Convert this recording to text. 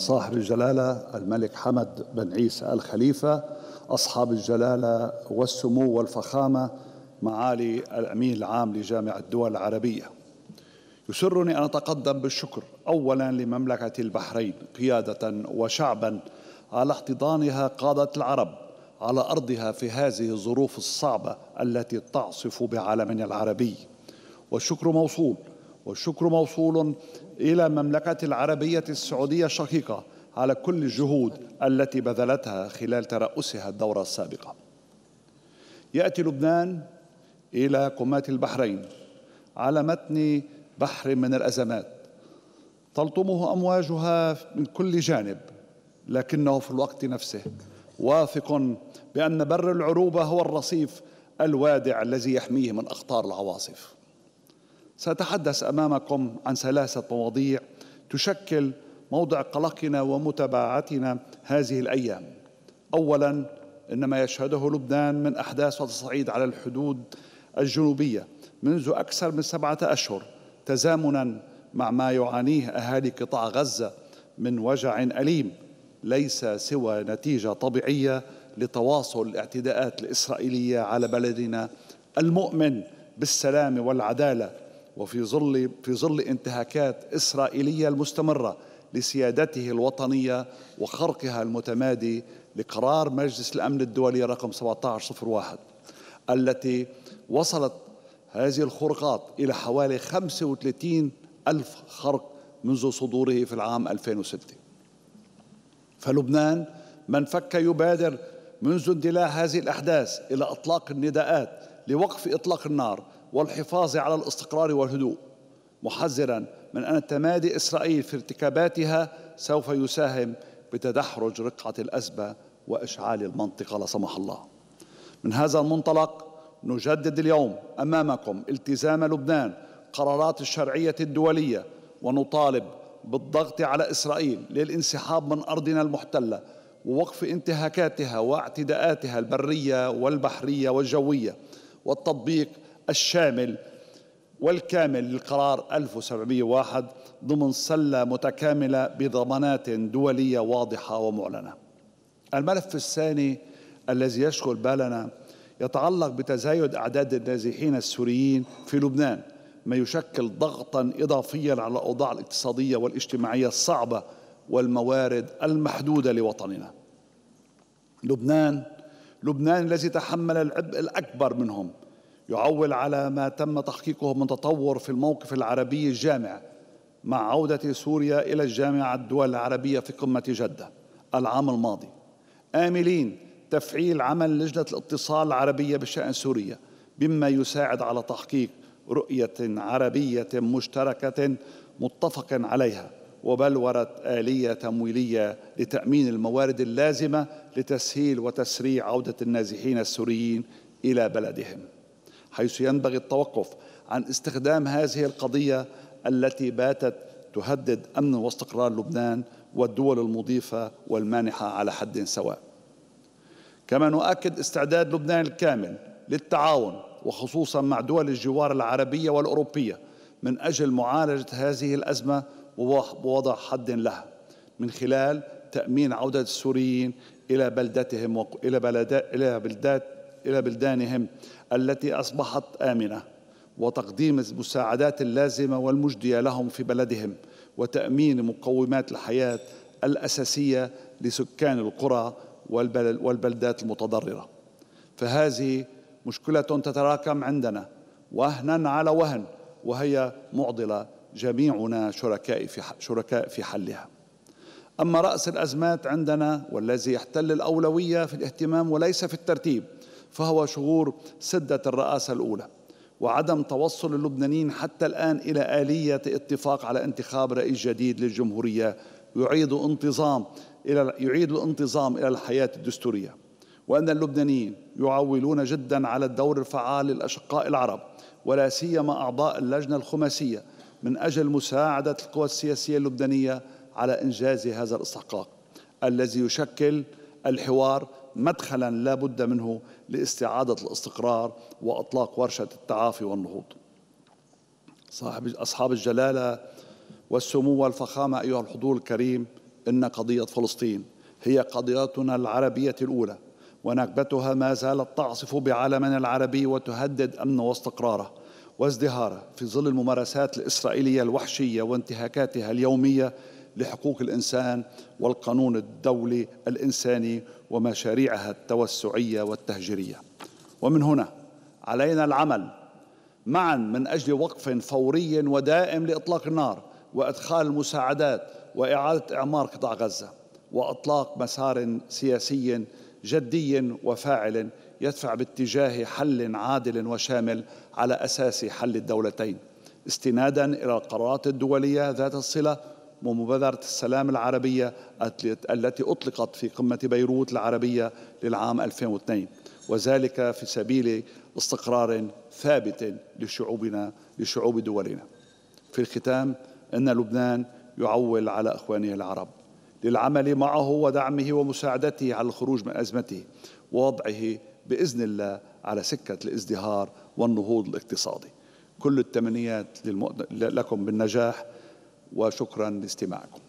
صاحب الجلالة الملك حمد بن عيسى الخليفة أصحاب الجلالة والسمو والفخامة معالي الأمين العام لجامعة الدول العربية يسرني أن أتقدم بالشكر أولا لمملكة البحرين قيادة وشعبا على احتضانها قادة العرب على أرضها في هذه الظروف الصعبة التي تعصف بعالمنا العربي والشكر موصول والشكر موصول إلى المملكة العربية السعودية الشقيقة على كل الجهود التي بذلتها خلال ترأسها الدورة السابقة يأتي لبنان إلى قمات البحرين على متن بحر من الأزمات تلطمه أمواجها من كل جانب لكنه في الوقت نفسه واثق بأن بر العروبة هو الرصيف الوادع الذي يحميه من أخطار العواصف سأتحدث أمامكم عن ثلاثة مواضيع تشكل موضع قلقنا ومتابعتنا هذه الأيام أولا إن ما يشهده لبنان من أحداث وتصعيد على الحدود الجنوبية منذ أكثر من سبعة أشهر تزامنا مع ما يعانيه أهالي قطاع غزة من وجع أليم ليس سوى نتيجة طبيعية لتواصل الاعتداءات الإسرائيلية على بلدنا المؤمن بالسلام والعدالة وفي ظل في ظل انتهاكات اسرائيليه المستمره لسيادته الوطنيه وخرقها المتمادي لقرار مجلس الامن الدولي رقم 1701 التي وصلت هذه الخرقات الى حوالي 35 ألف خرق منذ صدوره في العام 2006 فلبنان من فك يبادر منذ اندلاع هذه الأحداث إلى إطلاق النداءات لوقف إطلاق النار والحفاظ على الاستقرار والهدوء محذرا من أن تمادي إسرائيل في ارتكاباتها سوف يساهم بتدحرج رقعة الأزمة وإشعال المنطقة لا سمح الله من هذا المنطلق نجدد اليوم أمامكم التزام لبنان قرارات الشرعية الدولية ونطالب بالضغط على إسرائيل للانسحاب من أرضنا المحتلة ووقف انتهاكاتها واعتداءاتها البرية والبحرية والجوية والتطبيق الشامل والكامل للقرار 1701 ضمن سلة متكاملة بضمانات دولية واضحة ومعلنة الملف الثاني الذي يشغل بالنا يتعلق بتزايد أعداد النازحين السوريين في لبنان ما يشكل ضغطا إضافيا على الأوضاع الاقتصادية والاجتماعية الصعبة والموارد المحدودة لوطننا لبنان لبنان الذي تحمل العبء الأكبر منهم يعول على ما تم تحقيقه من تطور في الموقف العربي الجامع مع عودة سوريا إلى الجامعة الدول العربية في قمة جدة العام الماضي آملين تفعيل عمل لجنة الاتصال العربية بشأن سوريا بما يساعد على تحقيق رؤية عربية مشتركة متفق عليها وبلورة آلية تمويلية لتأمين الموارد اللازمة لتسهيل وتسريع عودة النازحين السوريين إلى بلدهم حيث ينبغي التوقف عن استخدام هذه القضية التي باتت تهدد أمن واستقرار لبنان والدول المضيفة والمانحة على حد سواء كما نؤكد استعداد لبنان الكامل للتعاون وخصوصا مع دول الجوار العربية والأوروبية من أجل معالجة هذه الأزمة ووضع حد لها من خلال تأمين عودة السوريين إلى بلدتهم وإلى بلدات إلى بلدات إلى بلدانهم التي أصبحت آمنة وتقديم المساعدات اللازمة والمجدية لهم في بلدهم وتأمين مقومات الحياة الأساسية لسكان القرى والبلدات المتضررة فهذه مشكلة تتراكم عندنا وهنا على وهن وهي معضلة جميعنا شركاء في شركاء في حلها. أما رأس الأزمات عندنا والذي يحتل الأولوية في الاهتمام وليس في الترتيب فهو شغور سدة الرئاسة الأولى وعدم توصل اللبنانيين حتى الآن إلى آلية اتفاق على انتخاب رئيس جديد للجمهورية يعيد انتظام إلى يعيد الانتظام إلى الحياة الدستورية وأن اللبنانيين يعولون جدا على الدور الفعال للأشقاء العرب ولا سيما أعضاء اللجنة الخماسية من أجل مساعدة القوى السياسية اللبنانية على إنجاز هذا الاستحقاق الذي يشكل الحوار مدخلا لا بد منه لاستعادة الاستقرار وأطلاق ورشة التعافي والنهوض صاحب أصحاب الجلالة والسمو والفخامة أيها الحضور الكريم إن قضية فلسطين هي قضيتنا العربية الأولى ونكبتها ما زالت تعصف بعالمنا العربي وتهدد أمنه واستقراره وازدهاره في ظل الممارسات الإسرائيلية الوحشية وانتهاكاتها اليومية لحقوق الإنسان والقانون الدولي الإنساني ومشاريعها التوسعيه والتهجيريه ومن هنا علينا العمل معا من اجل وقف فوري ودائم لاطلاق النار وادخال المساعدات واعاده اعمار قطاع غزه واطلاق مسار سياسي جدي وفاعل يدفع باتجاه حل عادل وشامل على اساس حل الدولتين استنادا الى القرارات الدوليه ذات الصله ومبادرة السلام العربية التي أطلقت في قمة بيروت العربية للعام 2002 وذلك في سبيل استقرار ثابت لشعوبنا لشعوب دولنا في الختام إن لبنان يعول على إخوانه العرب للعمل معه ودعمه ومساعدته على الخروج من أزمته ووضعه بإذن الله على سكة الازدهار والنهوض الاقتصادي كل التمنيات لكم بالنجاح وشكرا لاستماعكم